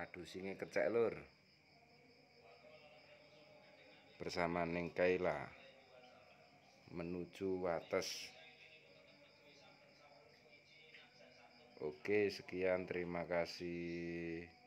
Waduh singe kecek lur. Bersama Neng Kaila menuju Wates. Oke, sekian terima kasih.